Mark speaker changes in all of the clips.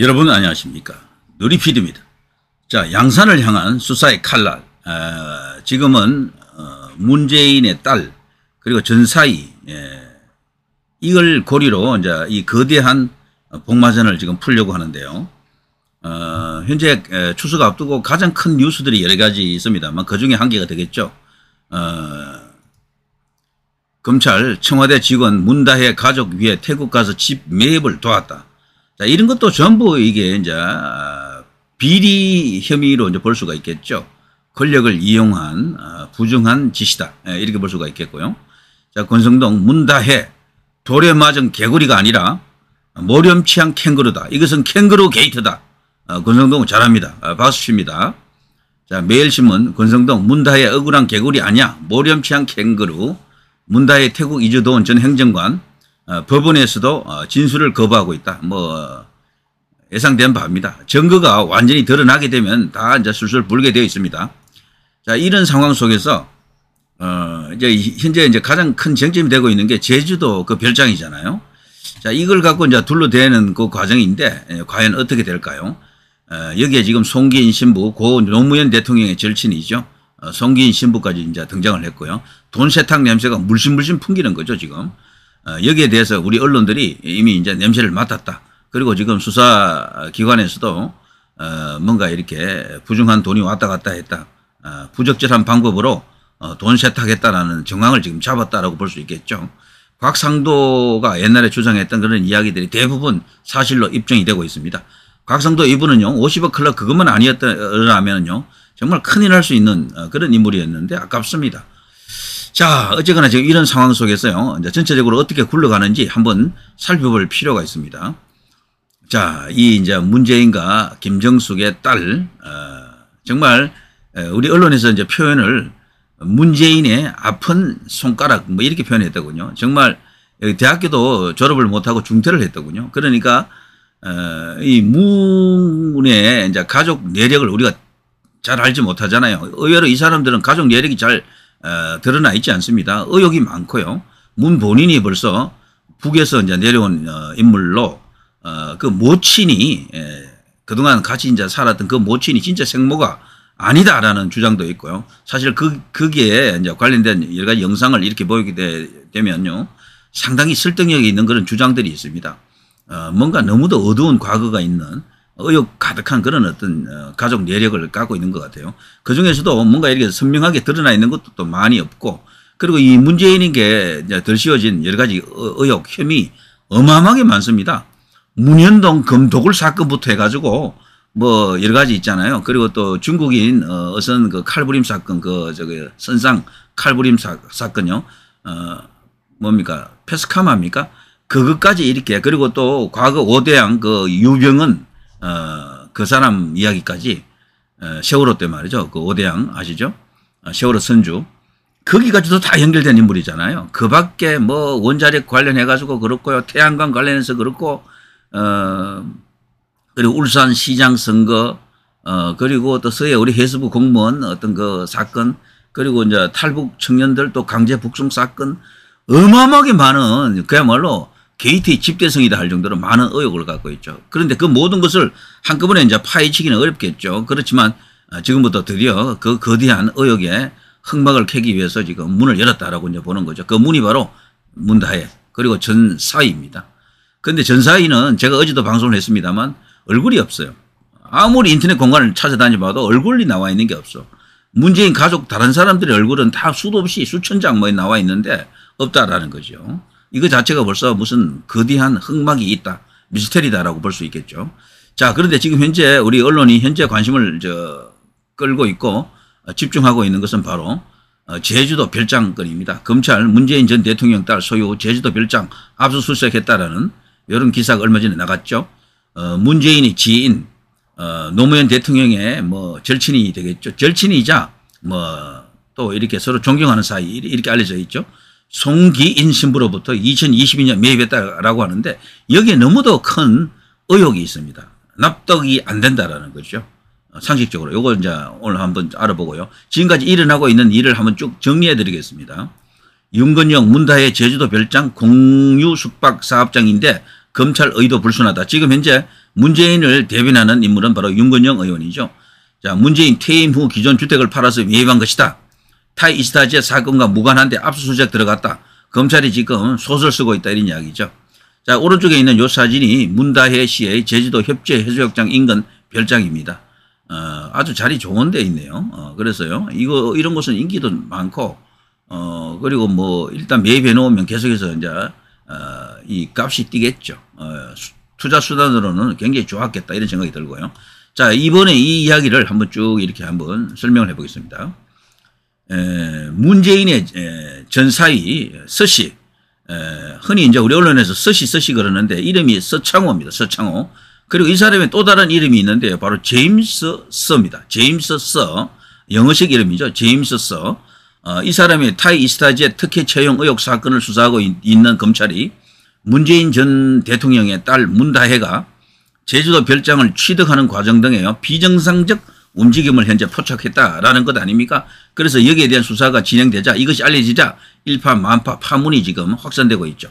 Speaker 1: 여러분 안녕하십니까 누리피디입니다. 자 양산을 향한 수사의 칼날 어, 지금은 어, 문재인의 딸 그리고 전사이 예, 이걸 고리로 이제 이 거대한 복마전을 지금 풀려고 하는데요. 어, 현재 추수가 앞두고 가장 큰 뉴스들이 여러 가지 있습니다만 그 중에 한 개가 되겠죠. 어, 검찰 청와대 직원 문다혜 가족 위에 태국 가서 집 매입을 도왔다. 자, 이런 것도 전부 이게 이제 아, 비리 혐의로 이제 볼 수가 있겠죠. 권력을 이용한 아, 부정한 지시다 예, 이렇게 볼 수가 있겠고요. 자, 권성동 문다해 돌에 맞은 개구리가 아니라 모렴치한 캥거루다. 이것은 캥거루 게이트다. 아, 권성동은 잘합니다. 박수칩니다. 자, 매일신문 권성동 문다해 억울한 개구리 아니야. 모렴치한 캥거루 문다해 태국 이주도원 전 행정관 어, 법원에서도 어, 진술을 거부하고 있다. 뭐 예상된 바입니다. 증거가 완전히 드러나게 되면 다 이제 술술 불게 되어 있습니다. 자 이런 상황 속에서 어 이제 현재 이제 가장 큰 쟁점이 되고 있는 게 제주도 그 별장이잖아요. 자 이걸 갖고 이제 둘러대는 그 과정인데 예, 과연 어떻게 될까요? 에, 어, 여기에 지금 송기인 신부 고 노무현 대통령의 절친이죠. 어, 송기인 신부까지 이제 등장을 했고요. 돈 세탁 냄새가 물씬물씬 풍기는 거죠 지금. 어, 여기에 대해서 우리 언론들이 이미 이제 냄새를 맡았다. 그리고 지금 수사기관에서도 어, 뭔가 이렇게 부정한 돈이 왔다 갔다 했다. 어, 부적절한 방법으로 돈 세탁했다라는 정황을 지금 잡았다라고 볼 수 있겠죠. 곽상도가 옛날에 주장했던 그런 이야기들이 대부분 사실로 입증이 되고 있습니다. 곽상도 이분은요, 50억 클럽 그것만 아니었더라면요, 정말 큰일 날 수 있는 그런 인물이었는데 아깝습니다. 자, 어쨌거나 지금 이런 상황 속에서요. 이제 전체적으로 어떻게 굴러가는지 한번 살펴볼 필요가 있습니다. 자, 이 이제 문재인과 김정숙의 딸, 어, 정말 우리 언론에서 이제 표현을 문재인의 아픈 손가락 뭐 이렇게 표현했더군요. 정말 대학교도 졸업을 못하고 중퇴를 했더군요. 그러니까 어, 이 문의 이제 가족 내력을 우리가 잘 알지 못하잖아요. 의외로 이 사람들은 가족 내력이 잘 어, 드러나 있지 않습니다. 의혹이 많고요. 문 본인이 벌써 북에서 이제 내려온 어, 인물로 어, 그 모친이 예, 그동안 같이 이제 살았던 그 모친이 진짜 생모가 아니다라는 주장도 있고요. 사실 그 거기에 이제 관련된 여러 가지 영상을 이렇게 보이게 되, 면요 상당히 설득력이 있는 그런 주장들이 있습니다. 어, 뭔가 너무도 어두운 과거가 있는 의욕 가득한 그런 어떤 어, 가족 내력을 갖고 있는 것 같아요. 그 중에서도 뭔가 이렇게 선명하게 드러나 있는 것도 또 많이 없고 그리고 이 문재인에게 덜 씌워진 여러 가지 의혹, 혐의 어마어마하게 많습니다. 문현동 검독을 사건부터 해가지고 뭐 여러 가지 있잖아요. 그리고 또 중국인 어, 어선 그 칼부림 사건 그 저기 선상 칼부림 사, 사건요. 어 뭡니까? 페스카마입니까? 그것까지 이렇게 그리고 또 과거 오대양 그 유병은 어, 그 사람 이야기까지 어, 세월호 때 말이죠. 그 오대양 아시죠? 어, 세월호 선주 거기까지도 다 연결된 인물이잖아요. 그 밖에 뭐 원자력 관련해가지고 그렇고요. 태양광 관련해서 그렇고, 어, 그리고 울산 시장 선거, 어, 그리고 또 서해 우리 해수부 공무원 어떤 그 사건, 그리고 이제 탈북 청년들 또 강제 북송 사건, 어마어마하게 많은 그야말로 게이트의 집대성이다 할 정도로 많은 의혹을 갖고 있죠. 그런데 그 모든 것을 한꺼번에 이제 파헤치기는 어렵겠죠. 그렇지만 어, 지금부터 드디어 그 거대한 의혹에 흑막을 캐기 위해서 지금 문을 열었다라고 이제 보는 거죠. 그 문이 바로 문다해 그리고 전사희입니다. 그런데 전사희는 제가 어제도 방송을 했습니다만 얼굴이 없어요. 아무리 인터넷 공간을 찾아다녀봐도 얼굴이 나와 있는 게 없어. 문재인 가족 다른 사람들의 얼굴은 다 수도 없이 수천 장모에 나와 있는데 없다라는 거죠. 이거 자체가 벌써 무슨 거대한 흑막이 있다. 미스테리다라고 볼 수 있겠죠. 자, 그런데 지금 현재 우리 언론이 현재 관심을 저 끌고 있고 어, 집중하고 있는 것은 바로 어, 제주도 별장건입니다. 검찰 문재인 전 대통령 딸 소유 제주도 별장 압수수색했다라는 이런 기사가 얼마 전에 나갔죠. 어, 문재인의 지인 어, 노무현 대통령의 뭐 절친이 되겠죠. 절친이자 뭐 또 이렇게 서로 존경하는 사이 이렇게 알려져 있죠. 송기인 신부로부터 2022년 매입했다라고 하는데 여기에 너무도 큰 의혹이 있습니다. 납득이 안 된다라는 거죠. 상식적으로 요걸 이제 오늘 한번 알아보고요. 지금까지 일어나고 있는 일을 한번 쭉 정리해 드리겠습니다. 윤건영 문다해 제주도 별장 공유 숙박 사업장인데 검찰 의도 불순하다. 지금 현재 문재인을 대변하는 인물은 바로 윤건영 의원이죠. 자, 문재인 퇴임 후 기존 주택을 팔아서 매입한 것이다. 타이 이스타지의 사건과 무관한데 압수수색 들어갔다. 검찰이 지금 소설 쓰고 있다 이런 이야기죠. 자 오른쪽에 있는 요 사진이 문다해 씨의 제주도 협재 해수욕장 인근 별장입니다. 어, 아주 자리 좋은 데 있네요. 어, 그래서요. 이거 이런 곳은 인기도 많고 어, 그리고 뭐 일단 매입해 놓으면 계속해서 이제 어, 이 값이 뛰겠죠. 어, 투자 수단으로는 굉장히 좋았겠다 이런 생각이 들고요. 자 이번에 이 이야기를 한번 쭉 이렇게 한번 설명을 해보겠습니다. 문재인의 전사의 서씨 흔히 이제 우리 언론에서 서씨 서씨 그러는데 이름이 서창호입니다. 서창호. 그리고 이 사람의 또 다른 이름이 있는데 바로 제임스 서입니다. 제임스 서 영어식 이름이죠. 제임스 서. 어, 이 사람이 타이 이스타의 특혜 채용 의혹 사건을 수사하고 있, 는 검찰이 문재인 전 대통령의 딸 문다혜가 제주도 별장을 취득하는 과정 등에 비정상적 움직임을 현재 포착했다라는 것 아닙니까? 그래서 여기에 대한 수사가 진행되자 이것이 알려지자 일파만파 파문이 지금 확산되고 있죠.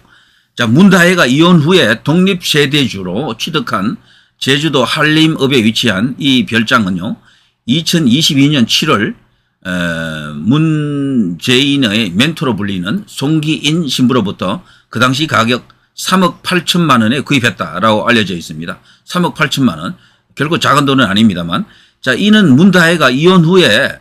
Speaker 1: 자, 문다혜가 이혼 후에 독립세대주로 취득한 제주도 한림읍에 위치한 이 별장은요. 2022년 7월 에, 문재인의 멘토로 불리는 송기인 신부로부터 그 당시 가격 3억 8천만 원에 구입했다라고 알려져 있습니다. 3억 8천만 원. 결국 작은 돈은 아닙니다만 자, 이는 문다혜가 이혼 후에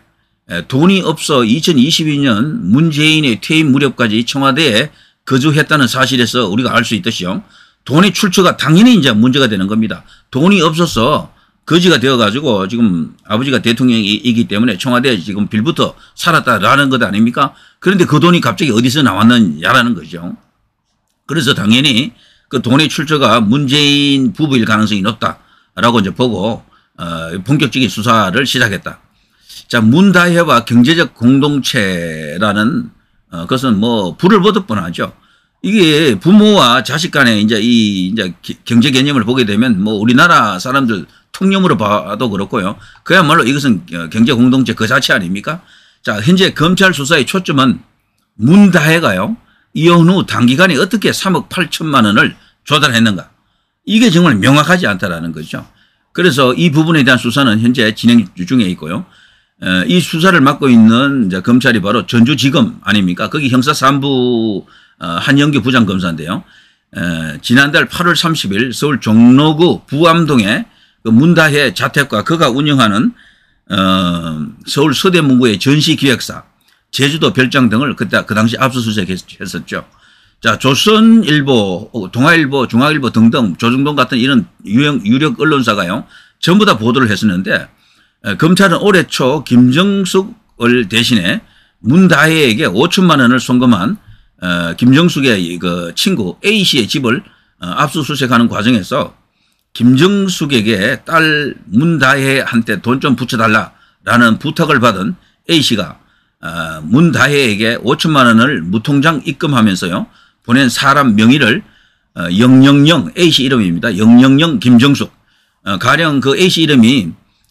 Speaker 1: 돈이 없어 2022년 문재인의 퇴임 무렵까지 청와대에 거주했다는 사실에서 우리가 알 수 있듯이요. 돈의 출처가 당연히 이제 문제가 되는 겁니다. 돈이 없어서 거지가 되어가지고 지금 아버지가 대통령이기 때문에 청와대에 지금 빌부터 살았다라는 것 아닙니까? 그런데 그 돈이 갑자기 어디서 나왔느냐라는 거죠. 그래서 당연히 그 돈의 출처가 문재인 부부일 가능성이 높다라고 이제 보고 어, 본격적인 수사를 시작했다. 자, 문다협와 경제적 공동체라는 어, 그것은 뭐 불을 보듯 뻔하죠. 이게 부모와 자식 간의 이제 이 이제 경제 개념을 보게 되면 뭐 우리나라 사람들 통념으로 봐도 그렇고요. 그야말로 이것은 어, 경제 공동체 그 자체 아닙니까? 자, 현재 검찰 수사의 초점은 문다해가요. 이혼 후 단기간에 어떻게 3억 8천만 원을 조달했는가. 이게 정말 명확하지 않다라는 거죠. 그래서 이 부분에 대한 수사는 현재 진행 중에 있고요. 이 수사를 맡고 있는 검찰이 바로 전주지검 아닙니까? 거기 형사 3부 어, 한영규 부장검사인데요. 지난달 8월 30일 서울 종로구 부암동의 그 문다해 자택과 그가 운영하는 어, 서울 서대문구의 전시기획사 제주도 별장 등을 그때 그 당시 압수수색했었죠. 자, 조선일보, 어, 동아일보, 중앙일보 등등 조중동 같은 이런 유형, 유력 언론사가요. 전부 다 보도를 했었는데 검찰은 올해 초 김정숙을 대신에 문다혜에게 5천만 원을 송금한 어, 김정숙의 그 친구 A 씨의 집을 어, 압수수색하는 과정에서 김정숙에게 딸 문다혜한테 돈 좀 붙여달라라는 부탁을 받은 A 씨가 어, 문다혜에게 5천만 원을 무통장 입금하면서요. 보낸 사람 명의를 000 어, A씨 이름입니다. 000 김정숙. 어, 가령 그 A씨 이름이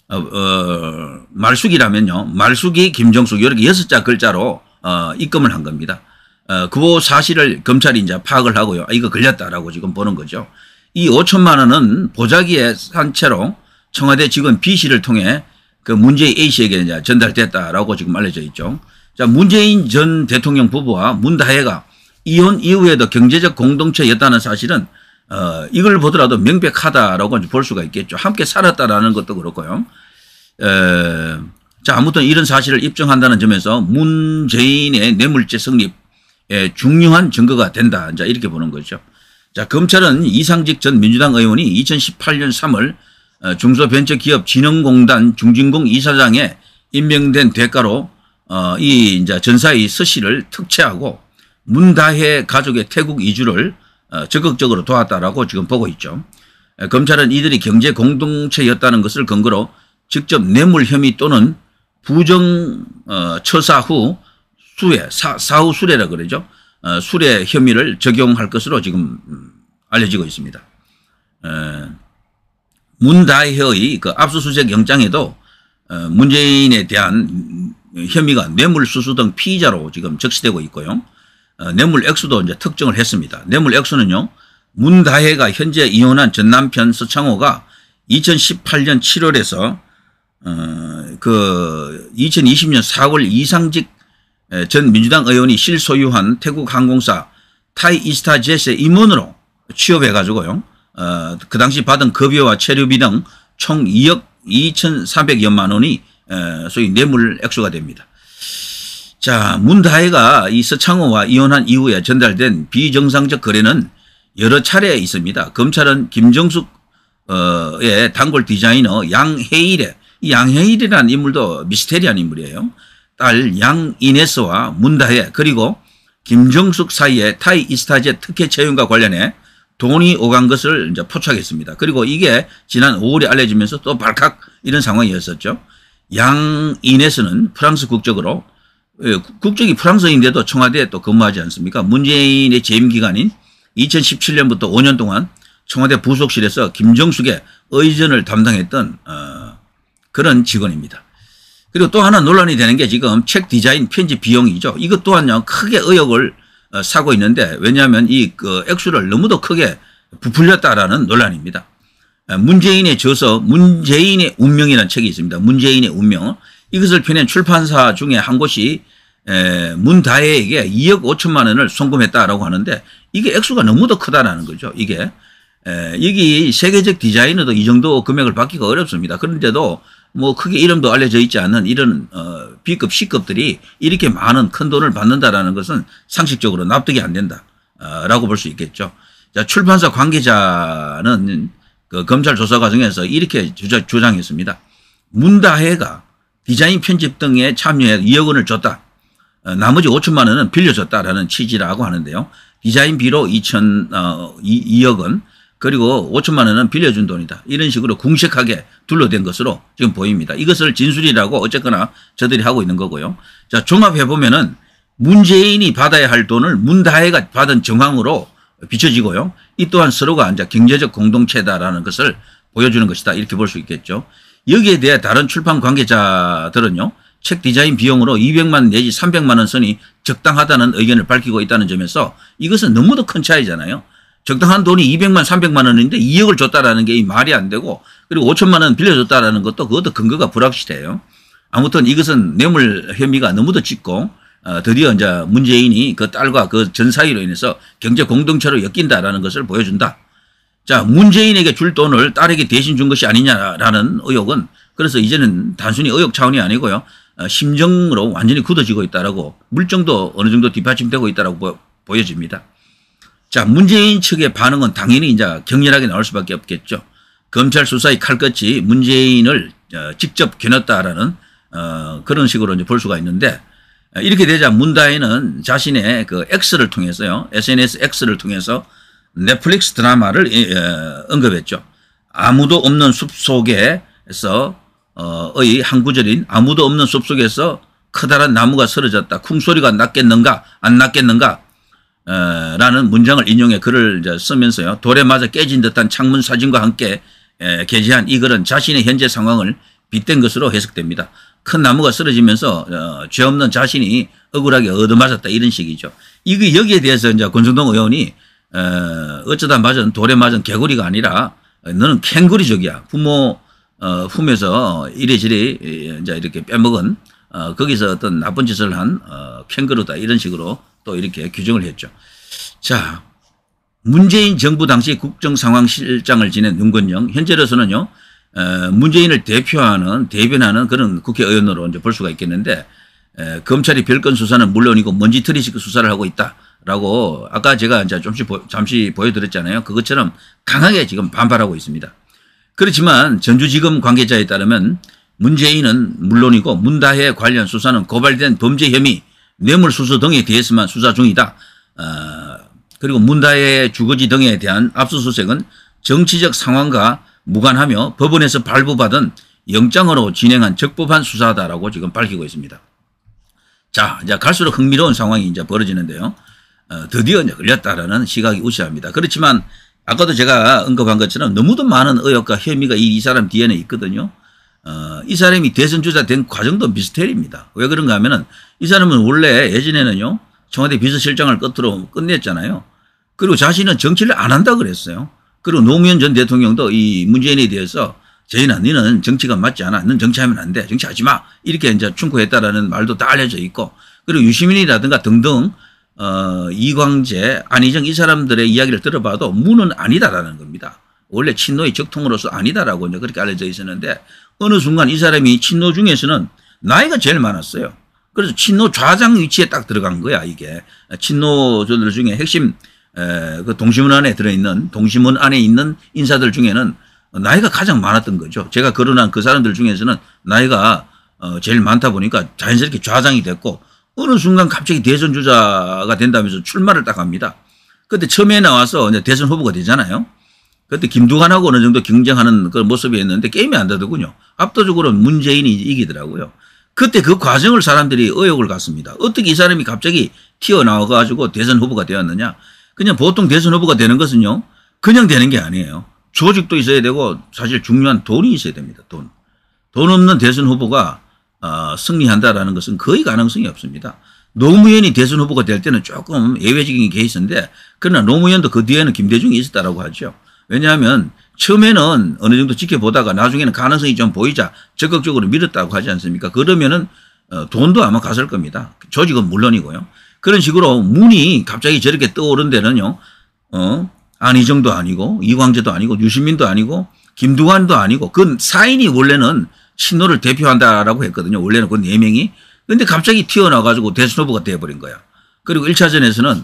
Speaker 1: 어, 어, 말숙이라면요. 말숙이 김정숙 이렇게 여섯 자 글자로 어, 입금을 한 겁니다. 어, 그 사실을 검찰이 이제 파악을 하고요. 아, 이거 걸렸다라고 지금 보는 거죠. 이 5천만 원은 보자기에 산 채로 청와대 직원 B씨를 통해 그 문재인 A씨에게 이제 전달됐다라고 지금 알려져 있죠. 자, 문재인 전 대통령 부부와 문다혜가 이혼 이후에도 경제적 공동체였다는 사실은 어, 이걸 보더라도 명백하다라고 볼 수가 있겠죠. 함께 살았다라는 것도 그렇고요. 에, 자, 아무튼 이런 사실을 입증한다는 점에서 문재인의 뇌물죄 성립 중요한 증거가 된다. 자, 이렇게 보는 거죠. 자, 검찰은 이상직 전 민주당 의원이 2018년 3월 어, 중소벤처기업진흥공단 중진공 이사장에 임명된 대가로 어, 이 이제 전사의 서씨를 특채하고 문다혜 가족의 태국 이주를 어, 적극적으로 도왔다라고 지금 보고 있죠. 검찰은 이들이 경제 공동체였다는 것을 근거로 직접 뇌물 혐의 또는 부정 어, 처사 후 수혜, 사, 후 수뢰라 그러죠. 어, 수뢰 혐의를 적용할 것으로 지금 음, 알려지고 있습니다. 문다해의 그 압수수색 영장에도 문재인에 대한 혐의가 뇌물수수 등 피의자로 지금 적시되고 있고요. 어, 뇌물 액수도 이제 특정을 했습니다. 뇌물 액수는요. 문다혜가 현재 이혼한 전 남편 서창호가 2018년 7월에서 어, 그 2020년 4월 이상직 전 민주당 의원이 실소유한 태국 항공사 타이 이스타 제스의 임원으로 취업해가지고요. 어, 그 당시 받은 급여와 체류비 등 총 2억 2,400여만 원이 에, 소위 뇌물 액수가 됩니다. 자, 문다혜가 이 서창호와 이혼한 이후에 전달된 비정상적 거래는 여러 차례 있습니다. 검찰은 김정숙의 어, 단골 디자이너 양해일의 이 양해일이라는 인물도 미스테리한 인물이에요. 딸 양이네스와 문다혜 그리고 김정숙 사이에 타이 이스타제 특혜 채용과 관련해 돈이 오간 것을 이제 포착했습니다. 그리고 이게 지난 5월에 알려지면서 또 발칵 이런 상황이었었죠. 양이네스는 프랑스 국적으로 예, 국적이 프랑스인데도 청와대에 또 근무하지 않습니까? 문재인의 재임 기간인 2017년부터 5년 동안 청와대 부속실에서 김정숙의 의전을 담당했던 어, 그런 직원입니다. 그리고 또 하나 논란이 되는 게 지금 책 디자인 편집 비용이죠. 이것 또한 크게 의혹을 어, 사고 있는데 왜냐하면 이그 액수를 너무도 크게 부풀렸다라는 논란입니다. 어, 문재인의 저서 문재인의 운명이라는 책이 있습니다. 문재인의 운명. 이것을 펴낸 출판사 중에 한 곳이 문다혜에게 2억 5천만 원을 송금했다라고 하는데 이게 액수가 너무도 크다라는 거죠. 이게 여기 세계적 디자이너도 이 정도 금액을 받기가 어렵습니다. 그런데도 뭐 크게 이름도 알려져 있지 않은 이런 어, B급, C급들이 이렇게 많은 큰 돈을 받는다라는 것은 상식적으로 납득이 안 된다라고 어, 볼수 있겠죠. 자, 출판사 관계자는 그 검찰 조사 과정에서 이렇게 주장했습니다. 문다혜가 디자인 편집 등에 참여해 2억 원을 줬다. 어, 나머지 5천만 원은 빌려줬다라는 취지라고 하는데요. 디자인비로 2천 어, 2, 억 원, 그리고 5천만 원은 빌려준 돈이다. 이런 식으로 궁색하게 둘러댄 것으로 지금 보입니다. 이것을 진술이라고 어쨌거나 저들이 하고 있는 거고요. 자, 종합해 보면은 문재인이 받아야 할 돈을 문다혜가 받은 정황으로 비춰지고요. 이 또한 서로가 앉아 경제적 공동체다라는 것을 보여주는 것이다. 이렇게 볼 수 있겠죠. 여기에 대해 다른 출판 관계자들은요. 책 디자인 비용으로 200만 내지 300만 원 선이 적당하다는 의견을 밝히고 있다는 점에서 이것은 너무도 큰 차이잖아요. 적당한 돈이 200만 300만 원인데 2억을 줬다라는 게 말이 안 되고 그리고 5천만 원 빌려줬다라는 것도 그것도 근거가 불확실해요. 아무튼 이것은 뇌물 혐의가 너무도 짙고 어, 드디어 이제 문재인이 그 딸과 그 전 사이로 인해서 경제 공동체로 엮인다라는 것을 보여준다. 자, 문재인에게 줄 돈을 딸에게 대신 준 것이 아니냐라는 의혹은 그래서 이제는 단순히 의혹 차원이 아니고요. 어, 심정으로 완전히 굳어지고 있다라고 물정도 어느 정도 뒷받침되고 있다라고 보여집니다. 자, 문재인 측의 반응은 당연히 이제 격렬하게 나올 수밖에 없겠죠. 검찰 수사의 칼끝이 문재인을 어, 직접 겨눴다라는 어, 그런 식으로 이제 볼 수가 있는데 어, 이렇게 되자 문다인은 자신의 그 X를 통해서요. SNS X를 통해서 넷플릭스 드라마를 예, 예, 언급했죠. 아무도 없는 숲 속에서 어, 의 한 구절인 아무도 없는 숲 속에서 커다란 나무가 쓰러졌다. 쿵소리가 났겠는가 안 났겠는가 어, 라는 문장을 인용해 글을 쓰면서요. 돌에 맞아 깨진 듯한 창문 사진과 함께 에, 예, 게시한 이 글은 자신의 현재 상황을 빗댄 것으로 해석됩니다. 큰 나무가 쓰러지면서 어, 죄 없는 자신이 억울하게 얻어맞았다 이런 식이죠. 이게 여기에 대해서 이제 권성동 의원이 어, 쩌다 맞은 돌에 맞은 개구리가 아니라 너는 캥거리족이야. 부모 어, 품에서 이래저래 예, 이제 이렇게 빼먹은 어, 거기서 어떤 나쁜 짓을 한 어, 캥거루다 이런 식으로 또 이렇게 규정을 했죠. 자 문재인 정부 당시 국정상황실장을 지낸 윤건영 현재로서는요 어, 문재인을 대표하는 대변하는 그런 국회의원으로 이제 볼 수가 있겠는데 에, 검찰이 별건 수사는 물론이고 먼지털이식 수사를 하고 있다. 라고 아까 제가 이제 잠시, 잠시 보여드렸잖아요. 그것처럼 강하게 지금 반발하고 있습니다. 그렇지만 전주지검 관계자에 따르면 문재인은 물론이고 문다해 관련 수사는 고발된 범죄 혐의, 뇌물수수 등에 대해서만 수사 중이다. 어, 그리고 문다해 주거지 등에 대한 압수수색은 정치적 상황과 무관하며 법원에서 발부받은 영장으로 진행한 적법한 수사다라고 지금 밝히고 있습니다. 자, 이제 갈수록 흥미로운 상황이 이제 벌어지는데요. 어, 드디어 이 걸렸다라는 시각이 우세합니다. 그렇지만 아까도 제가 언급한 것처럼 너무도 많은 의혹과 혐의가 이, 이 사람 뒤에는 있거든요. 어, 이 사람이 대선주자 된 과정도 미스테리입니다. 왜 그런가 하면은 이 사람은 원래 예전에는요 청와대 비서실장을 끝으로 끝냈잖아요. 그리고 자신은 정치를 안 한다 그랬어요. 그리고 노무현 전 대통령도 이 문재인에 대해서 저희는 너는 정치가 맞지 않아. 넌 정치하면 안 돼. 정치하지 마. 이렇게 이제 충고했다라는 말도 다 알려져 있고 그리고 유시민이라든가 등등 어, 이광재, 안희정 이 사람들의 이야기를 들어봐도 문은 아니다라는 겁니다. 원래 친노의 적통으로서 아니다라고 이제 그렇게 알려져 있었는데 어느 순간 이 사람이 친노 중에서는 나이가 제일 많았어요. 그래서 친노 좌장 위치에 딱 들어간 거야 이게 친노들 중에 핵심 에, 그 동심원 안에 들어있는 동심원 안에 있는 인사들 중에는 나이가 가장 많았던 거죠. 제가 거론한 그 사람들 중에서는 나이가 어, 제일 많다 보니까 자연스럽게 좌장이 됐고 어느 순간 갑자기 대선 주자가 된다면서 출마를 딱 합니다. 그때 처음에 나와서 이제 대선 후보가 되잖아요. 그때 김두관하고 어느 정도 경쟁하는 그런 모습이었는데 게임이 안 되더군요. 압도적으로 문재인이 이기더라고요. 그때 그 과정을 사람들이 의혹을 갖습니다. 어떻게 이 사람이 갑자기 튀어나와가지고 대선 후보가 되었느냐. 그냥 보통 대선 후보가 되는 것은요. 그냥 되는 게 아니에요. 조직도 있어야 되고 사실 중요한 돈이 있어야 됩니다. 돈. 돈 없는 대선 후보가 어, 승리한다라는 것은 거의 가능성이 없습니다. 노무현이 대선 후보가 될 때는 조금 예외적인 케이스인데 그러나 노무현도 그 뒤에는 김대중이 있었다라고 하죠. 왜냐하면 처음에는 어느 정도 지켜보다가 나중에는 가능성이 좀 보이자 적극적으로 밀었다고 하지 않습니까? 그러면은 어, 돈도 아마 갔을 겁니다. 조직은 물론이고요. 그런 식으로 문이 갑자기 저렇게 떠오른 데는요. 어, 안희정도 아니고 이광재도 아니고 유시민도 아니고 김두관도 아니고 그 사인이 원래는 신호를 대표한다라고 했거든요. 원래는 그 네 명이. 근데 갑자기 튀어나와가지고 대선 후보가 돼버린 거야. 그리고 1차전에서는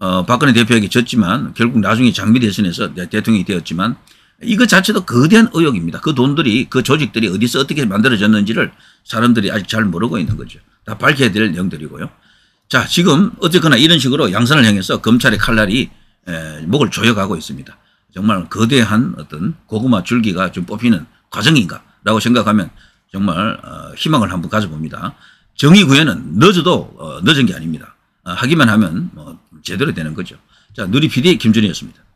Speaker 1: 어, 박근혜 대표에게 졌지만 결국 나중에 장미 대선에서 대통령이 되었지만 이거 자체도 거대한 의혹입니다. 그 돈들이 그 조직들이 어디서 어떻게 만들어졌는지를 사람들이 아직 잘 모르고 있는 거죠. 다 밝혀야 될 내용들이고요. 자 지금 어쨌거나 이런 식으로 양산을 향해서 검찰의 칼날이 에, 목을 조여가고 있습니다. 정말 거대한 어떤 고구마 줄기가 좀 뽑히는 과정인가 라고 생각하면 정말 어, 희망을 한번 가져봅니다. 정의 구현은 늦어도 어, 늦은 게 아닙니다. 어, 하기만 하면 뭐 제대로 되는 거죠. 자, 누리 PD 김준희였습니다.